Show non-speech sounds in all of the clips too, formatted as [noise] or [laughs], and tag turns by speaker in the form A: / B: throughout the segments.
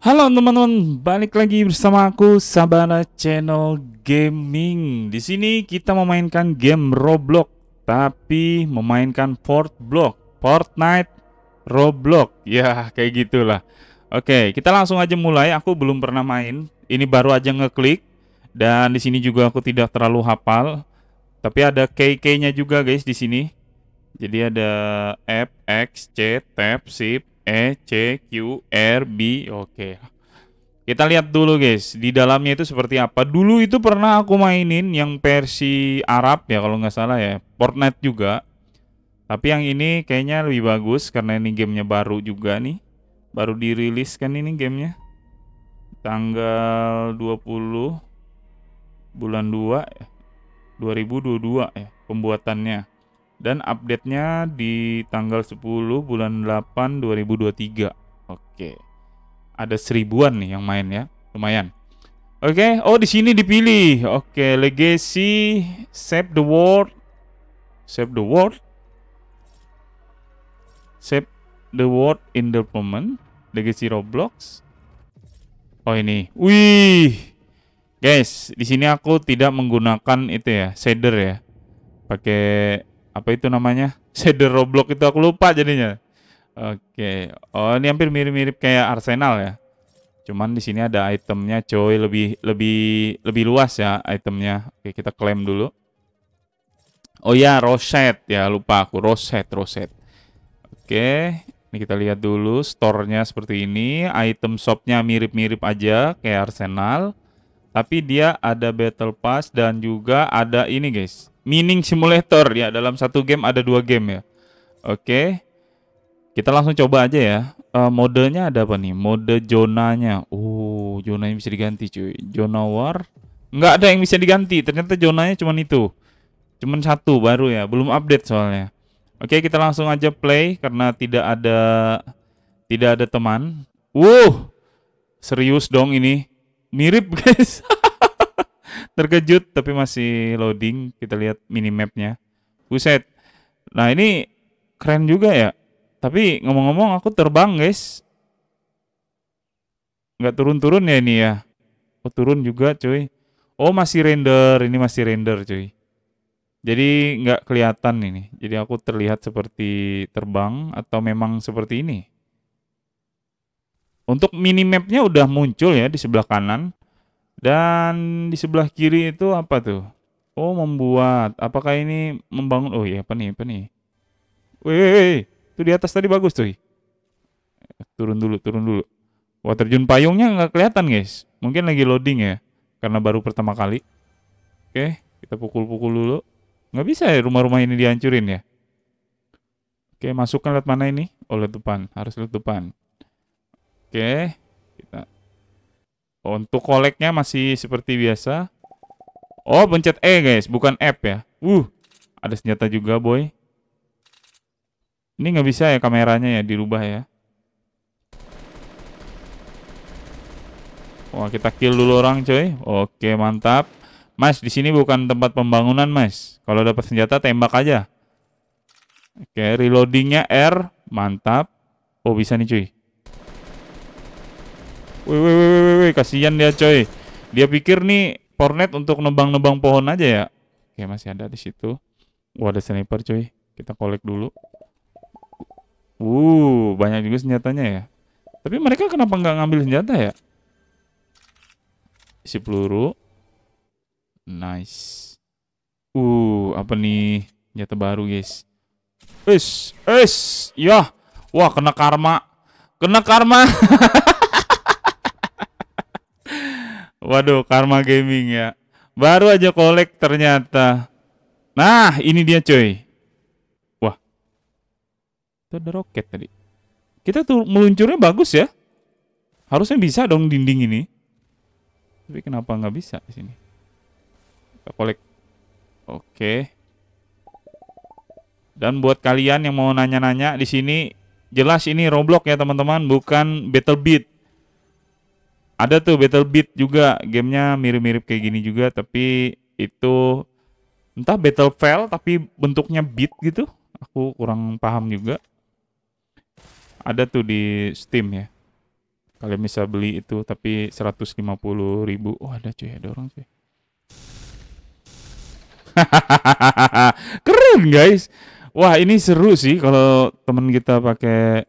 A: Halo teman-teman, balik lagi bersama aku Sabana Channel Gaming. Di sini kita memainkan game Roblox, tapi memainkan Fort Block, Fortnite, Roblox. Ya, kayak gitulah. Oke, kita langsung aja mulai. Aku belum pernah main. Ini baru aja ngeklik dan di sini juga aku tidak terlalu hafal. Tapi ada KK-nya juga guys di sini. Jadi ada F, X, C, Tab, Shift, E, C, Q, R, B. Oke. Okay. Kita lihat dulu guys, di dalamnya itu seperti apa. Dulu itu pernah aku mainin yang versi Arab ya kalau nggak salah ya. Fortnite juga. Tapi yang ini kayaknya lebih bagus karena ini gamenya baru juga nih. Baru dirilis kan ini gamenya. Tanggal 20 bulan 2 2022 ya pembuatannya dan update-nya di tanggal 10 bulan 8 2023. Oke. Ada seribuan nih yang main ya. Lumayan. Oke, oh di sini dipilih. Oke, Legacy Save the World. Save the World. Save the World in the Moment, Legacy Roblox. Oh ini. Wih. Guys, di sini aku tidak menggunakan itu ya, shader ya. Pakai apa itu namanya [laughs] shader Roblox itu aku lupa jadinya oke okay. oh ini hampir mirip-mirip kayak Arsenal ya cuman di sini ada itemnya coy lebih lebih lebih luas ya itemnya oke okay, kita klaim dulu oh ya roset ya lupa aku roset roset oke okay. ini kita lihat dulu store-nya seperti ini item shopnya mirip-mirip aja kayak Arsenal tapi dia ada battle pass dan juga ada ini guys mining simulator ya dalam satu game ada dua game ya oke kita langsung coba aja ya uh, modenya ada apa nih mode zonanya uh oh, zona bisa diganti cuy zona war nggak ada yang bisa diganti ternyata zonanya cuman itu cuman satu baru ya belum update soalnya oke kita langsung aja play karena tidak ada tidak ada teman uh serius dong ini mirip [laughs] guys terkejut tapi masih loading kita lihat minimapnya buset nah ini keren juga ya tapi ngomong-ngomong aku terbang guys nggak turun-turun ya ini ya oh turun juga cuy oh masih render ini masih render cuy jadi nggak kelihatan ini jadi aku terlihat seperti terbang atau memang seperti ini untuk minimapnya udah muncul ya di sebelah kanan. Dan di sebelah kiri itu apa tuh? Oh, membuat. Apakah ini membangun? Oh iya, apa nih? Apa nih? Wih, itu di atas tadi bagus tuh. Turun dulu, turun dulu. Wah, terjun payungnya nggak kelihatan, guys. Mungkin lagi loading ya, karena baru pertama kali. Oke, kita pukul-pukul dulu. Nggak bisa ya rumah-rumah ini dihancurin ya. Oke, masukkan lewat mana ini? Oh, lewat depan. Harus lewat depan. Oke, kita untuk koleknya masih seperti biasa. Oh, pencet E guys, bukan F ya. Uh, ada senjata juga boy. Ini nggak bisa ya kameranya ya dirubah ya. Wah, kita kill dulu orang, coy. Oke, mantap. Mas, di sini bukan tempat pembangunan, Mas. Kalau dapat senjata tembak aja. Oke, reloadingnya R, mantap. Oh, bisa nih, cuy. Wih, wih, wih, wih, wih, kasihan dia coy. Dia pikir nih pornet untuk nebang-nebang pohon aja ya. Oke, masih ada di situ. Wah, ada sniper coy. Kita kolek dulu. Uh, banyak juga senjatanya ya. Tapi mereka kenapa nggak ngambil senjata ya? Isi peluru. Nice. Uh, apa nih? Senjata baru, guys. Es, es. Ya. Wah, kena karma. Kena karma. [laughs] Waduh, Karma Gaming ya. Baru aja kolek ternyata. Nah, ini dia coy. Wah. Itu ada roket tadi. Kita tuh meluncurnya bagus ya. Harusnya bisa dong dinding ini. Tapi kenapa nggak bisa di sini? Kita kolek. Oke. Dan buat kalian yang mau nanya-nanya di sini, jelas ini Roblox ya teman-teman, bukan Battle Beat ada tuh Battle Beat juga gamenya mirip-mirip kayak gini juga tapi itu entah Battle Fail tapi bentuknya beat gitu aku kurang paham juga ada tuh di Steam ya kalian bisa beli itu tapi 150 ribu oh ada cuy ada orang cuy [laughs] keren guys wah ini seru sih kalau temen kita pakai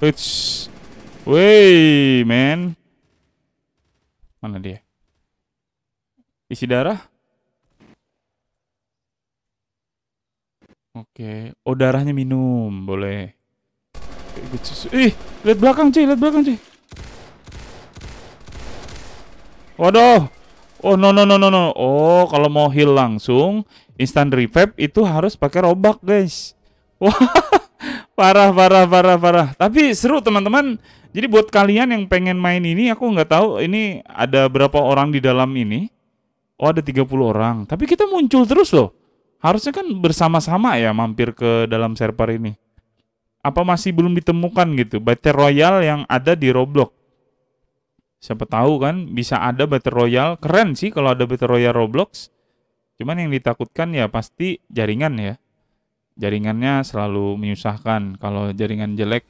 A: Which Wey, man. Mana dia? Isi darah? Oke. Okay. Oh, darahnya minum. Boleh. Gitu Ih, lihat belakang, cuy. Lihat belakang, cuy. Waduh. Oh, no, no, no, no, no. Oh, kalau mau heal langsung, instant revive itu harus pakai robak, guys. Wah parah parah parah parah tapi seru teman-teman jadi buat kalian yang pengen main ini aku nggak tahu ini ada berapa orang di dalam ini oh ada 30 orang tapi kita muncul terus loh harusnya kan bersama-sama ya mampir ke dalam server ini apa masih belum ditemukan gitu battle royal yang ada di Roblox siapa tahu kan bisa ada battle royal keren sih kalau ada battle royal Roblox cuman yang ditakutkan ya pasti jaringan ya jaringannya selalu menyusahkan kalau jaringan jelek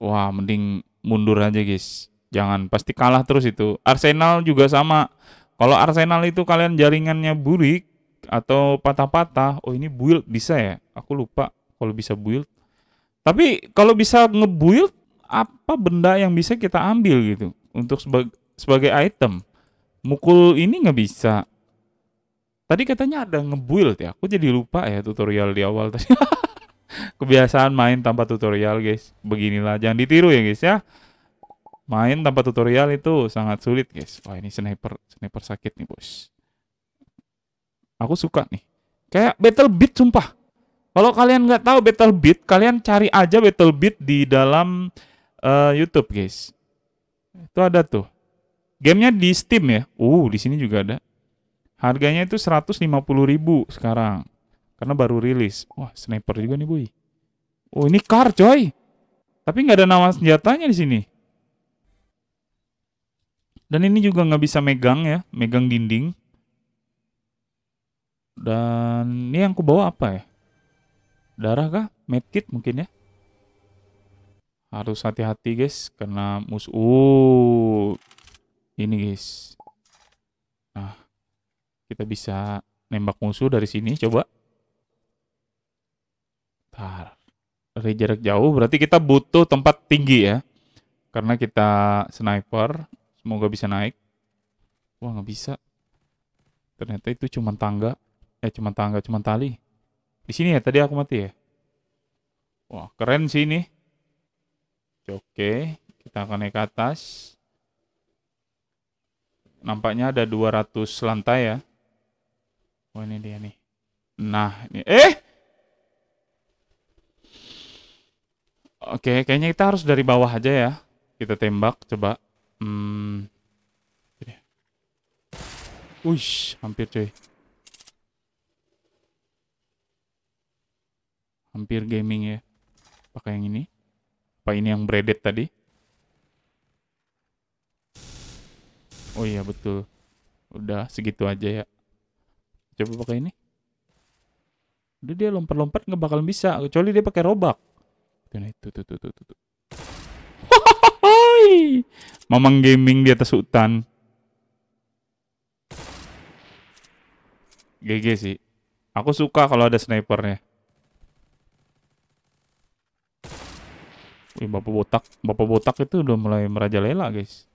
A: wah mending mundur aja guys jangan pasti kalah terus itu Arsenal juga sama kalau Arsenal itu kalian jaringannya burik atau patah-patah oh ini build bisa ya aku lupa kalau bisa build tapi kalau bisa ngebuild apa benda yang bisa kita ambil gitu untuk sebagai sebagai item mukul ini nggak bisa Tadi katanya ada ngebuild ya. Aku jadi lupa ya tutorial di awal tadi. [laughs] Kebiasaan main tanpa tutorial, guys. Beginilah, jangan ditiru ya, guys ya. Main tanpa tutorial itu sangat sulit, guys. Wah, ini sniper sniper sakit nih, Bos. Aku suka nih. Kayak battle beat sumpah. Kalau kalian nggak tahu battle beat, kalian cari aja battle beat di dalam uh, YouTube, guys. Itu ada tuh. Gamenya di Steam ya. Uh, di sini juga ada. Harganya itu 150.000 ribu sekarang. Karena baru rilis. Wah, sniper juga nih, Boy. Oh, ini car, coy. Tapi nggak ada nama senjatanya di sini. Dan ini juga nggak bisa megang ya, megang dinding. Dan ini yang aku bawa apa ya? Darah kah? Medkit mungkin ya? Harus hati-hati guys, karena musuh. ini guys. Kita bisa nembak musuh dari sini coba. Bentar. Dari jarak jauh berarti kita butuh tempat tinggi ya. Karena kita sniper, semoga bisa naik. Wah, nggak bisa. Ternyata itu cuma tangga. Eh, cuma tangga, cuma tali. Di sini ya, tadi aku mati ya. Wah, keren sih ini. Oke, kita akan naik ke atas. Nampaknya ada 200 lantai ya. Oh ini dia nih. Nah, ini eh Oke, kayaknya kita harus dari bawah aja ya. Kita tembak coba. Hmm. Uish, hampir cuy. Hampir gaming ya. Pakai yang ini. Apa ini yang braided tadi? Oh iya betul. Udah segitu aja ya. Coba pakai ini. Udah dia lompat-lompat nggak bakal bisa. Kecuali dia pakai robak. Nah, itu, tuh, tuh, tuh, tuh. tuh. Mamang gaming di atas hutan. GG sih. Aku suka kalau ada snipernya. Wih, bapak botak. Bapak botak itu udah mulai merajalela, guys.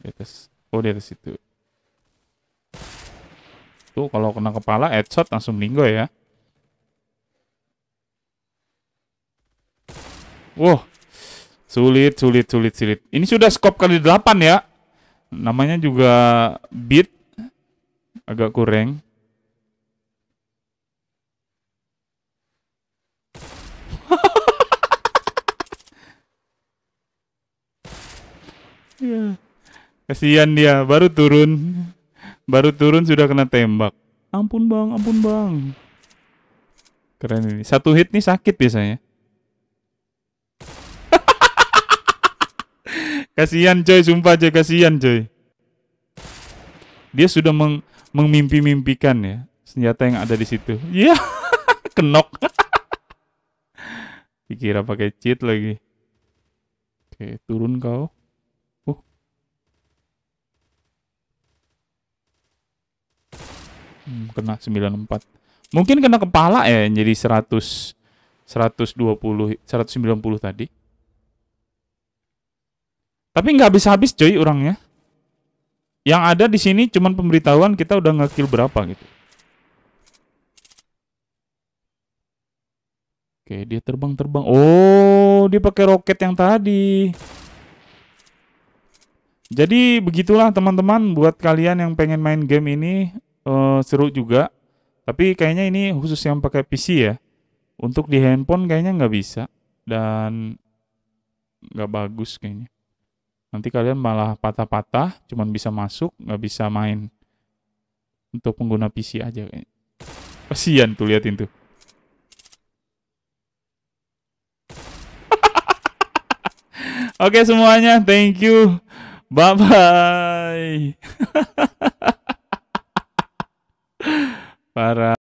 A: Di atas. Oh, di atas itu. Tuh kalau kena kepala headshot langsung linggo ya. Wow. Sulit, sulit, sulit, sulit. Ini sudah scope kali 8 ya. Namanya juga beat. Agak kurang. [laughs] Ya, kasihan dia, baru turun. Baru turun sudah kena tembak. Ampun bang, ampun bang. Keren ini. Satu hit nih sakit biasanya. [laughs] kasihan coy, sumpah coy, kasihan coy. Dia sudah meng mengmimpi-mimpikan ya senjata yang ada di situ. Iya, yeah. [laughs] kenok. [laughs] Dikira pakai cheat lagi. Oke, turun kau. Hmm, kena 94. Mungkin kena kepala ya jadi 100 120 190 tadi. Tapi nggak habis-habis coy orangnya. Yang ada di sini cuman pemberitahuan kita udah ngekill berapa gitu. Oke, dia terbang-terbang. Oh, dia pakai roket yang tadi. Jadi begitulah teman-teman buat kalian yang pengen main game ini uh, seru juga. Tapi kayaknya ini khusus yang pakai PC ya. Untuk di handphone kayaknya nggak bisa dan nggak bagus kayaknya. Nanti kalian malah patah-patah, cuman bisa masuk, nggak bisa main. Untuk pengguna PC aja kayaknya. Kasian tuh liatin tuh. [laughs] Oke okay, semuanya, thank you. Bye bye. [laughs] para